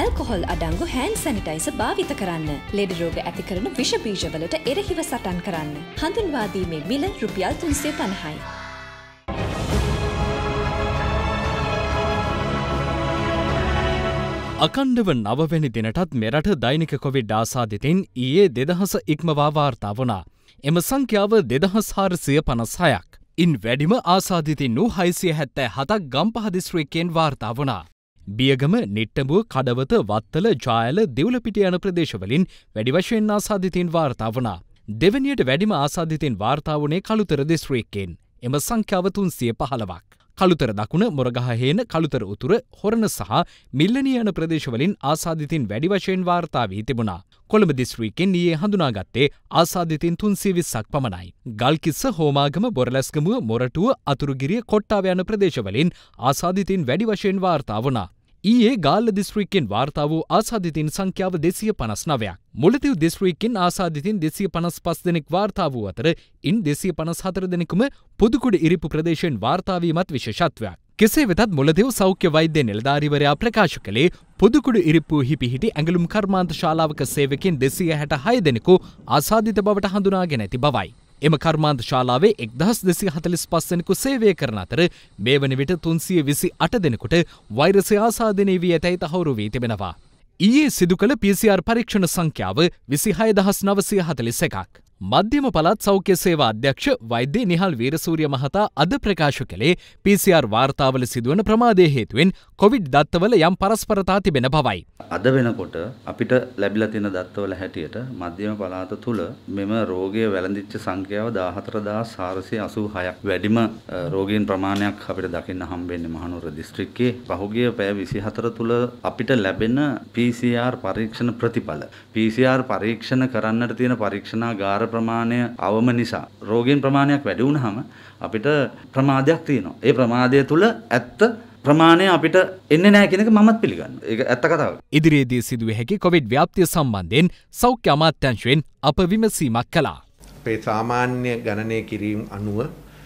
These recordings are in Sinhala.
ඇල්කොහොල් අඩංගු හැන් සැනිටයිස භාවිත කරන්න. ලෙඩ රෝග ඇති කරන විෂබීජවලට එරහිව සටන් කරන්න. හඳුන්වාදීමේ මිල රුපියල් තුන්සේ පණහයි. අකණ්ඩව නවවැනි දිනටත් මෙරට දෛනික කොවිඩ් ආසාධිතෙන් ඊයේ දෙදහස ඉක්මවා වාර්තා වනා. එම සංඛ්‍යාව දෙදහස් හාරසිය පනසහයක්. ඉන් වැඩිම ආසාධිතින් වූ හයිසිය හැත්තෑ හතක් ගම්පහදිස්ත්‍රීකෙන් වාර්තා වනා. බියගම නිට්ටඹුව කඩවත වත්තල ජායල දෙවලපිට යන ප්‍රදේශවලින් වැඩි වශයෙන් ආසාධිතීන් වාර්තා වනා. දෙවනියට වැඩිම ආසාධිතයෙන් වාර්තාාවනේ කළුතර දිස්ත්‍රීක්කෙන් එම සංඛ්‍යාවතුන් සිය පහළවක්. කළුතර දකුණ මොරගහ හේන කළුතර උතුර හොරණ සහ මිල්ලනී යන ප්‍රදේශවලින් ආසාධිතින් වැඩි වශයෙන් වාර්තා වී තිබුණා. කොළඹ දිස්ත්‍රික්කෙන් ඊයේ හඳුනාගත්තේ ආසාධිතින් 320ක් පමණයි. ගල්කිස්ස හෝමාගම බොරලැස්ගමුව මොරටුව අතුරුගිරිය කොට්ටාව යන ප්‍රදේශවලින් ආසාධිතින් වැඩි වශයෙන් වාර්තා වුණා. ඊයේ ගාල්ල දිස්ත්‍රික්කෙන් වාර්තා වූ ආසාධිතින් සංඛ්‍යාව දෙසිය පනස් නවයක්. මුලතිව් දිස්ත්‍රික්කෙන් ආසාධිතින් දෙසිය පනස් පස් දෙනෙක් වාර්තා වූ අතර ඉන් දෙසිය පනස් හතර දෙනෙකුම පුදුකුඩ ඉරිපු ප්‍රදේශයෙන් වාර්තාවීමත් විශේෂත්වයක්. කෙසේ වෙතත් මුලතිව් සෞඛ්‍ය වෛද්‍ය නිලධාරිවරයා ප්‍රකාශ කළේ පුදුකුඩ ඉරිප්පු හිපිහිටි ඇඟලුම් කර්මාන්ත ශාලාවක සේවකින් දෙසිය හැට හය දෙනෙකු ආසාධිත බවට හඳුනාගෙන ඇති බවයි. එම කර්මාන්ත ශාලාවේ එක්දහස් දෙසි හතලිස් පස්සෙනෙකු සේවය කරන අතර මේ වන විට තුන්සිය විසි අට දෙනෙකුට වෛරසය ආසාධනය වී ඇතැයි තහවුරු වී තිබෙනවා. ඊයේ සිදු කළ PCR පරීක්ෂණ සංඛ්‍යාව විසිහය දහස් නවසය හතලිස් එකක්. මධ්‍යම පළත් සෞඛ්‍ය සේවා අධ්‍යක්ෂ වෛද්‍ය නිහල් වීරසූරිය මහතා අද ප්‍රකාශ කළේ PCR වාර්තාවල සිදුවන ප්‍රමාදය හේතුවෙන් කොවිඩ් දත්තවල යම් පරස්පරතා තිබෙන බවයි. අද වෙනකොට අපිට ලැබිලා තියෙන දත්තවල හැටියට මධ්‍යම පළාත තුල මෙම රෝගය වැළඳිච්ච සංඛ්‍යාව 14486ක් වැඩිම රෝගීන් ප්‍රමාණයක් අපිට දකින්න හම්බෙන්නේ මහනුවර දිස්ත්‍රික්කයේ පහුගිය පැය 24 තුල අපිට ලැබෙන PCR පරීක්ෂණ ප්‍රතිඵල PCR පරීක්ෂණ කරන්නට තියෙන පරීක්ෂණාගාර ප්‍රමාණය අවම නිසා රෝගීන් ප්‍රමාණයක් වැඩි වුණාම අපිට ප්‍රමාදයක් තියෙනවා. ඒ ප්‍රමාදය තුළ ඇත්ත ප්‍රමාණය අපිට එන්න නෑ කෙනෙක මත් පිළිගන්න ඒ ඇත්ත කතාව. ඉදිරියේදී සිදුව හැකි කොවිඩ් ව්‍යාප්තිය සම්බන්ධයෙන් සෞඛ්‍ය අමාත්‍යංශයෙන් අප විමසීමක් කළා. අපේ සාමාන්‍ය ගණනය කිරීම් අනුව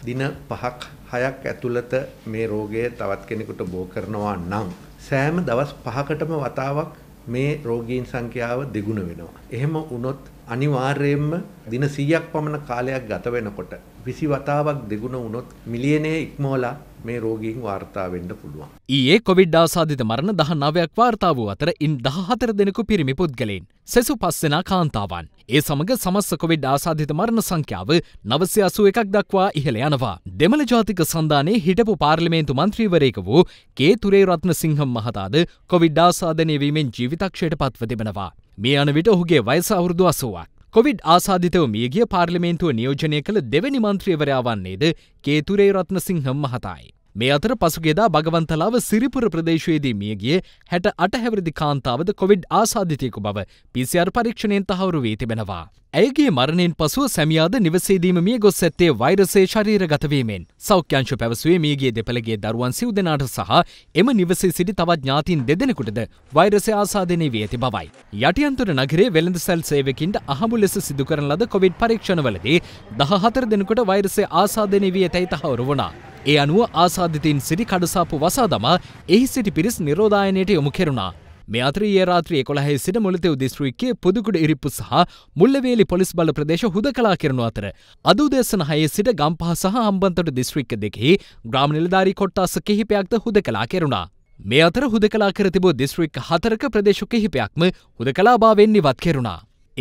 දින පහක් හයක් ඇතුළත මේ රෝගය තවත් කෙනෙකුට බෝ කරනවා නම් සෑම දවස් පහකටම වතාවක් මේ රෝගීන් සංඛ්‍යාව දෙගුණ වෙනවා. එහෙම වුණොත් අනිවාර්යයෙන්ම දින 100ක් පමණ කාලයක් ගත වෙනකොට 20 වතාවක් දෙගුණ වුණොත් මිලියනය ඉක්මවලා මේ රෝගීන් වාර්තා වෙන්න පුළුවන්. ඊයේ කොවිඩ් ආසාදිත මරණ 19ක් වාර්තා වූ අතර ඉන් 14 දෙනෙකු පිරිමි පුද්ගලයින්. සෙසු පස්සෙනා කාන්තාවන්. ඒ සමග සමස්ත කොවිඩ් ආසාදිත මරණ සංඛ්‍යාව 981ක් දක්වා ඉහළ යනවා. දෙමළ ජාතික සන්ධානයේ හිටපු පාර්ලිමේන්තු මන්ත්‍රීවරයෙකු වූ කේ තුරේරත්න සිංහම් මහතාද කොවිඩ් ආසාදනය වීමෙන් ජීවිතක්ෂයට පත්ව තිබෙනවා. මේ අනවිට ඔහුගේ වයස අවුරුදු අසුවක්. කොවිඩ් ආසාධිතව මියගිය පාර්ලිමේන්තුව නියෝජනය කළ දෙවැනි මන්ත්‍රීවරයා වන්නේද කේතුරේ රත්නසිංහම් මහතායි. මේ අතර පසුගේදා භගවන්තලාව සිරිපුර ප්‍රදේශයේදී මියගිය හැට අටහැවරදි කාන්තාවද කොවිඩ් ආසාධිතයකු බව පිසිR පරීක්ෂණයෙන් තහවුරු වී තිබෙනවා. ඇයගේ මරණයෙන් පසුව සැමියාද නිවසේදීම මිය ගොස් ඇත්තේ වෛරසය ශරීරගතවීමෙන් සෞඛ්‍යංශ පැවසුවේ මියගේ දෙපළගේ දරුවන් සිව් දෙනාට සහ එම නිවසේ සිටි තවත් ඥාතින් දෙදෙනෙකුටද වෛරසය ආසාදනය වී ඇති බවයි. යටියන්තුර නගරේ වෙළඳ සැල් සේවකින්ට අහමු ලෙස සිදු කරන ලද කොවිඩ් පරීක්ෂණවලදී දහ හතර දෙනෙකුට වෛරසය ආසාදනය වී ඇතැයි තහවුරු වුණා. ඒ අනුව ආසාධිතීන් සිටි කඩසාපු වසා දමා එහි සිටි පිරිස් නිරෝධායනයට යොමු කෙරුණා. මේ අතර ඒ රාත්‍රී කොළහේ සිට මුලතෙව් දිස්ත්‍රික්කයේ පුදුකුඩ ඉරිප්පු සහ මුල්ලවේලි පොලිස් බල ප්‍රදේශ හුද කලා කරනු අතර අදූදේශන හයේ සිට ගම්පහ සහ අම්බන්තොට දිස්ත්‍රික්ක දෙකෙහි ග්‍රාම නිලධාරී කොට්ටාස කිහිපයක්ද හුද කලා කෙරුණා. මේ අතර හුදකලා කර තිබූ දිස්ත්‍රික් හතරක ප්‍රදේශ කිහිපයක්ම හුදකලාභාවෙන් නිවත් කෙරුණා.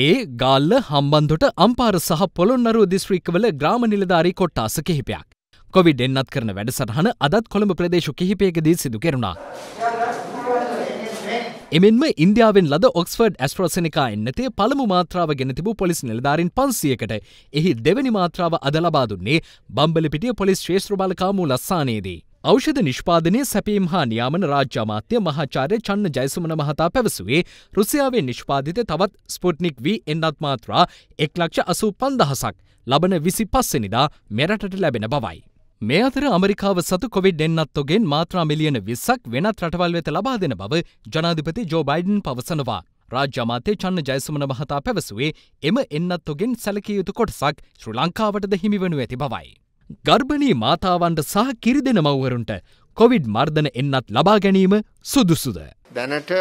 ඒ ගාල්ල හම්බන්තොට අම්පාර සහ පොළොන්නරුව දිස්ත්‍රික්කවල ග්‍රාම නිලධාරී කොට්ටාස කිහිපයක්. කොවිඩ් එන්නත් කරන වැඩසටහන අදත් කොළඹ ප්‍රදේශ කිහිපයකදී සිදු කෙරුණා. එමෙන්ම ඉන්දියාවෙන් ලද ඔක්ස්ෆර්ඩ් ඇස්ට්‍රසනිකා එන්නතේ පළමු මාත්‍රාව ගෙන තිබූ පොලිස් නිලධාරින් පන්සියකට එහි දෙවැනි මාත්‍රාව අද ලබා දුන්නේ බම්බලපිටිය පොලිස් ශ්‍රේෂ්ත්‍ර බලකාමූ ලස්සානයේදී. ෞෂධ නිෂ්පාදනය සැපීම් හා නියාමන රාජ්‍යාමාත්‍ය මහාචාරය චන්න ජයසුමන මහතා පැවසුවේ රුසියාවේ නිෂ්පාධිත තවත් ස්පොට්නික් වී එන්නත් මාත්‍රා එක් ලක්ෂ අසූ පන්දහසක් ලබන විසි පස්සෙනිදා මෙරටට ලැබෙන බවයි. මේ අතර අමරිකාව සතු කොවිඩ් එන්නත්තුගෙන් මාත්‍රා මිලියන විස්සක් වෙනත් රටවල් වෙත ලබා දෙන බව ජනාධිපති ජෝ බයිඩන් පවසනවා. රාජ්‍ය අමාත්‍ය චන්න ජයසුමන මහතා පැවසුවේ එම එන්නත්තුගෙන් සැලකිය යුතු කොටසක් ශ්‍රී ලංකාවටද හිමිවනු ඇති බවයි. ගර්භණී මාතාවන්ට සහ කිරිදෙන මව්වරුන්ට කොවිඩ් මර්ධන එන්නත් ලබා ගැනීම සුදුසුද. දැනට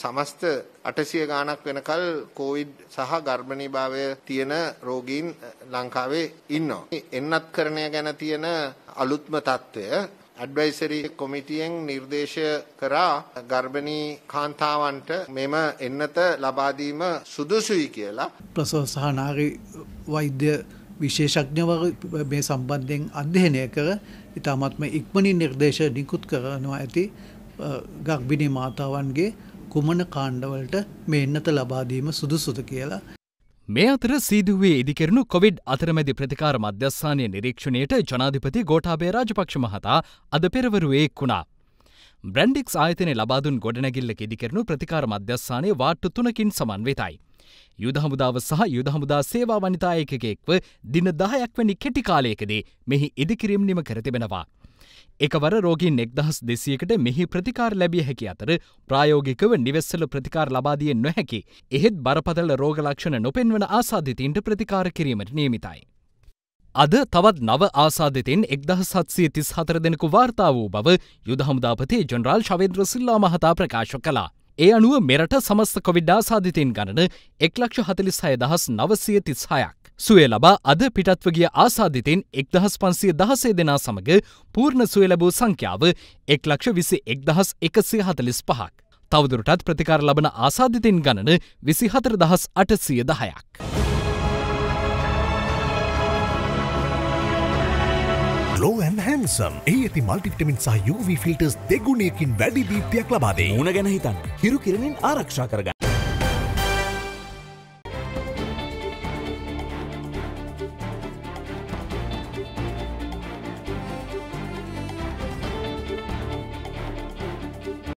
සමස්ත 800 ගාණක් වෙනකල් කොවිඩ් සහ ගර්භණීභාවය තියෙන රෝගීන් ලංකාවේ ඉන්නවා. එන්නත් කරණය ගැන තියෙන අලුත්ම తত্ত্বය ඇඩ්වයිසරි කොමිටියෙන් නිර්දේශය කරා ගර්භණී කාන්තාවන්ට මෙම එන්නත ලබා දීම සුදුසුයි කියලා ප්‍රසව සහ නාරි වෛද්‍ය විශේෂඥවරු මේ සම්බන්ධයෙන් අධ්‍යයනය කර ඉතාමත්ම ඉක්මනින් නිර්දේශ නිකුත් කරනවා ඇති ගක්බිනි මාතාවන්ගේ කුමන කාණ්ඩවලට මේ එන්නත ලබාදීම සුදුසුද කියලා. මේ අතර සීදුවේ ඉදිකරනු කොවිඩ් අතරමැදි ප්‍රතිකාර මධ්‍යස්ථානය නිරීක්ෂණයට ජනාධිපති ගෝටාබේ රාජපක්ෂ මහතා අද පෙරවරුවයෙක් වුණා. බ්‍රන්ඩික්ස් ආයතනය ලබාදුන් ගොඩනැගිල්ලක ඉදිකරනු ප්‍රතිකාර මධ්‍යස්ථානය වාට්ටු තුනකින් සමන්විතයි. යුදහමුදාව සහ යුදහමුදා සේවා වනිතායකකෙක්ව දින දහයක් වැනි කෙටිකාලයකදී මෙහි ඉදිකිරීම් නිම කරතිබෙනවා. එකවර රෝගීන් එක්දහස් දෙසියකට මෙහි ප්‍රතිකාර ලැබිය හැකි අතර ප්‍රායෝගිකව නිවෙස්සල ප්‍රතිකාර ලබාදිය නොහැකි එහෙත් බරපතල රෝගලක්ෂණ නොපෙන්වන ආසාධිතීන්ට ප්‍රතිකාර කිරීමට නියමිතයි. අද තවත් නව ආසාධිතෙන් එක්දහස් හත්සිය තිස් හතර දෙනෙකු වාර්තා වූ බව යුදහමුදාපතේ ජොනරාල් ශවේද්‍ර සිල්ලා මහතා ප්‍රකාශ කලා. ඒ අනුව මෙරට සමස්ත කොවිඩ් ආසාධිතයෙන් ගණන එක්ලක්ෂ හතලිස් හය දහස් නවසය තිස්හයක්. සුවය ලබා අද පිටත්ව ගිය ආසාධිතෙන් එක්දහස් පන්සිය දහසේ දෙනා සමඟ පූර්ණ සුවය ලැබූ සංඛ්‍යාව එක් ලක්ෂ විසි එක්දහස් එකසිය හතලිස් පහක්. තවදුරටත් ප්‍රතිකාර ලබන ආසාධිතෙන් ගණන විසි හතර දහස් අටසිය දහයක්. ලෝ හැම්සම් ඒ ඇති මල්ටිටමින් සහ යුවී ෆිල්ටර්ස් දෙගුණයකින් වැඩි දීපයක් ලබාදේ ඕන ගැන හිතන් හිරු කිරමින් ආරක්ෂා කරග